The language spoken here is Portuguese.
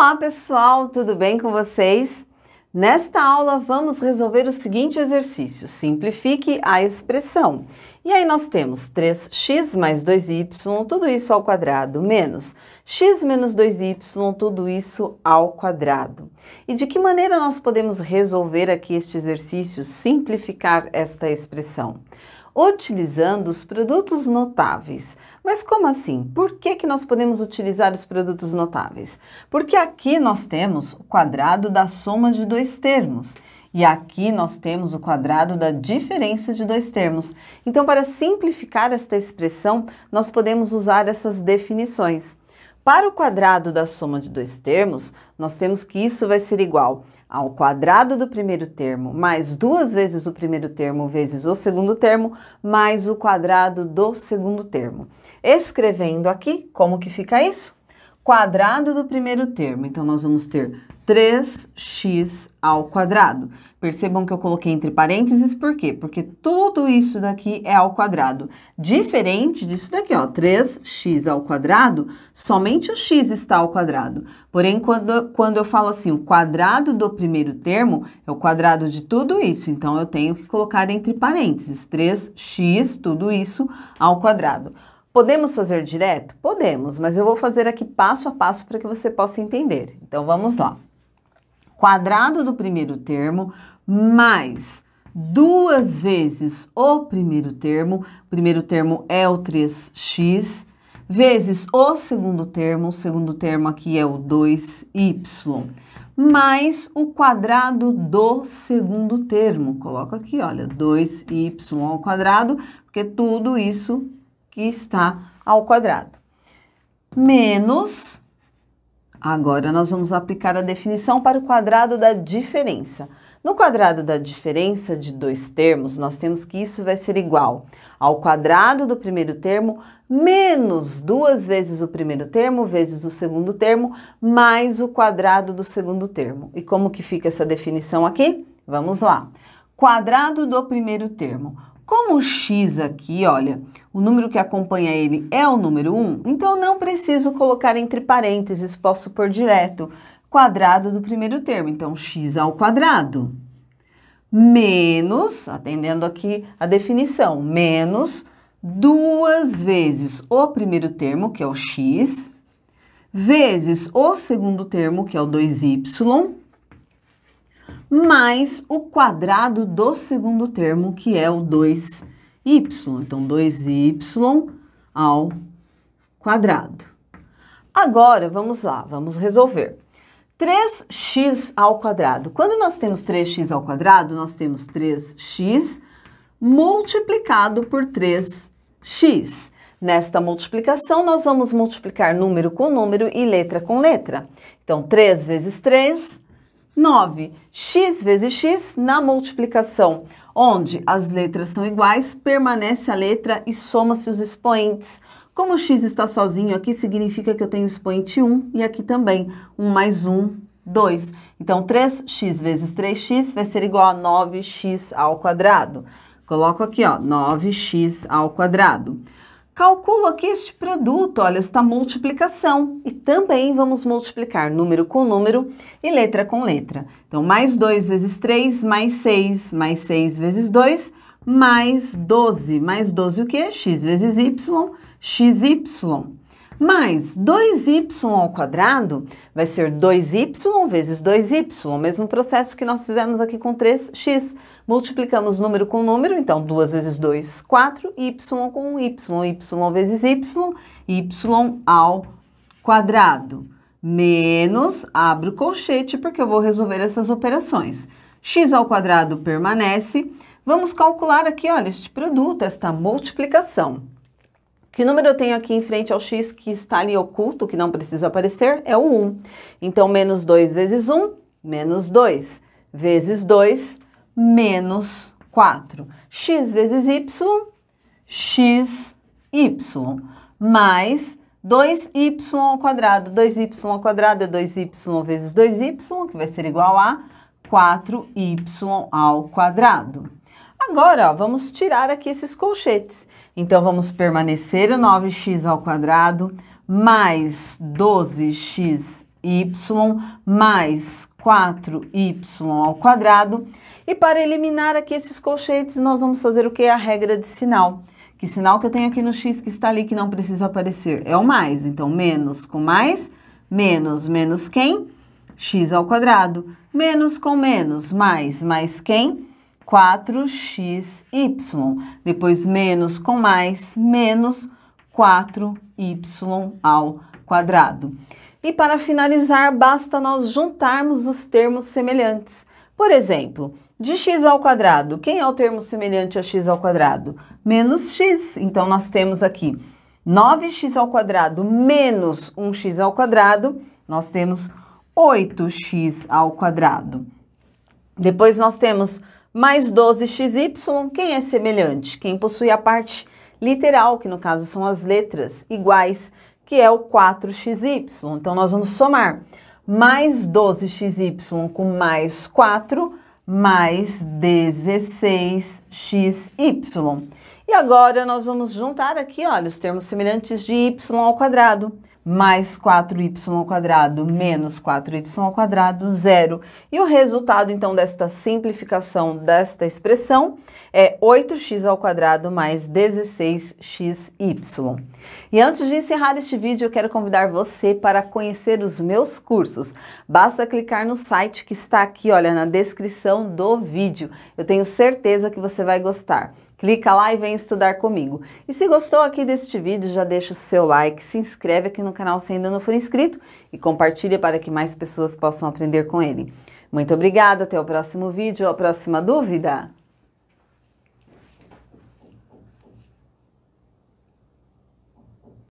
Olá pessoal, tudo bem com vocês? Nesta aula vamos resolver o seguinte exercício, simplifique a expressão. E aí nós temos 3x mais 2y, tudo isso ao quadrado, menos x menos 2y, tudo isso ao quadrado. E de que maneira nós podemos resolver aqui este exercício, simplificar esta expressão? utilizando os produtos notáveis. Mas como assim? Por que, que nós podemos utilizar os produtos notáveis? Porque aqui nós temos o quadrado da soma de dois termos. E aqui nós temos o quadrado da diferença de dois termos. Então, para simplificar esta expressão, nós podemos usar essas definições. Para o quadrado da soma de dois termos, nós temos que isso vai ser igual ao quadrado do primeiro termo mais duas vezes o primeiro termo vezes o segundo termo mais o quadrado do segundo termo. Escrevendo aqui, como que fica isso? Quadrado do primeiro termo, então nós vamos ter 3x ao quadrado. Percebam que eu coloquei entre parênteses, por quê? Porque tudo isso daqui é ao quadrado. Diferente disso daqui, ó, 3x ao quadrado, somente o x está ao quadrado. Porém, quando, quando eu falo assim, o quadrado do primeiro termo é o quadrado de tudo isso, então eu tenho que colocar entre parênteses, 3x, tudo isso, ao quadrado. Podemos fazer direto? Podemos, mas eu vou fazer aqui passo a passo para que você possa entender. Então, vamos lá quadrado do primeiro termo mais duas vezes o primeiro termo, o primeiro termo é o 3x, vezes o segundo termo, o segundo termo aqui é o 2y, mais o quadrado do segundo termo. Coloco aqui, olha, 2y ao quadrado, porque tudo isso que está ao quadrado. Menos Agora nós vamos aplicar a definição para o quadrado da diferença. No quadrado da diferença de dois termos, nós temos que isso vai ser igual ao quadrado do primeiro termo menos duas vezes o primeiro termo vezes o segundo termo mais o quadrado do segundo termo. E como que fica essa definição aqui? Vamos lá. Quadrado do primeiro termo como o x aqui, olha, o número que acompanha ele é o número 1, então não preciso colocar entre parênteses, posso pôr direto quadrado do primeiro termo. Então, x ao quadrado menos, atendendo aqui a definição, menos duas vezes o primeiro termo, que é o x, vezes o segundo termo, que é o 2y, mais o quadrado do segundo termo, que é o 2y. Então, 2y ao quadrado. Agora, vamos lá, vamos resolver. 3x ao quadrado. Quando nós temos 3x ao quadrado, nós temos 3x multiplicado por 3x. Nesta multiplicação, nós vamos multiplicar número com número e letra com letra. Então, 3 vezes 3, 9. x vezes x na multiplicação, onde as letras são iguais, permanece a letra e soma-se os expoentes. Como x está sozinho aqui, significa que eu tenho expoente 1 e aqui também 1 mais 1, 2. Então, 3x vezes 3x vai ser igual a 9x ao quadrado. Coloco aqui, ó, 9x ao quadrado. Calculo aqui este produto, olha, esta multiplicação. E também vamos multiplicar número com número e letra com letra. Então, mais 2 vezes 3, mais 6, mais 6 vezes 2, mais 12. Mais 12 o quê? x vezes y, xy. Mais 2y ao quadrado vai ser 2y vezes 2y, o mesmo processo que nós fizemos aqui com 3x. Multiplicamos número com número, então 2 vezes 2, 4, y com y, y vezes y, y ao quadrado, menos, abro o colchete, porque eu vou resolver essas operações. x ao quadrado permanece. Vamos calcular aqui, olha, este produto, esta multiplicação. Que número eu tenho aqui em frente ao x que está ali oculto, que não precisa aparecer? É o 1. Então, menos 2 vezes 1, menos 2, vezes 2, menos 4. x vezes y, x, y, mais 2y ao quadrado. 2y ao quadrado é 2y vezes 2y, que vai ser igual a 4y ao quadrado. Agora, ó, vamos tirar aqui esses colchetes. Então, vamos permanecer o 9x ao quadrado mais 12xy mais 4y ao quadrado. E para eliminar aqui esses colchetes, nós vamos fazer o que? A regra de sinal. Que sinal que eu tenho aqui no x que está ali que não precisa aparecer? É o mais, então menos com mais, menos, menos quem? x ao quadrado. Menos com menos, mais, mais quem? 4xy. Depois menos com mais, menos 4y ao quadrado. E para finalizar, basta nós juntarmos os termos semelhantes. Por exemplo, de x ao quadrado, quem é o termo semelhante a x ao quadrado? Menos x. Então, nós temos aqui 9x ao quadrado menos 1x ao quadrado, nós temos 8x ao quadrado. Depois nós temos mais 12xy, quem é semelhante? Quem possui a parte literal, que no caso são as letras, iguais que é o 4xy. Então, nós vamos somar mais 12xy com mais 4, mais 16xy. E agora, nós vamos juntar aqui, olha, os termos semelhantes de y ao quadrado mais 4y ao quadrado menos 4y ao quadrado, zero. E o resultado, então, desta simplificação desta expressão é 8x ao quadrado mais 16xy. E antes de encerrar este vídeo, eu quero convidar você para conhecer os meus cursos. Basta clicar no site que está aqui, olha, na descrição do vídeo. Eu tenho certeza que você vai gostar. Clica lá e vem estudar comigo. E se gostou aqui deste vídeo, já deixa o seu like, se inscreve aqui no canal se ainda não for inscrito e compartilha para que mais pessoas possam aprender com ele. Muito obrigada, até o próximo vídeo, a próxima dúvida.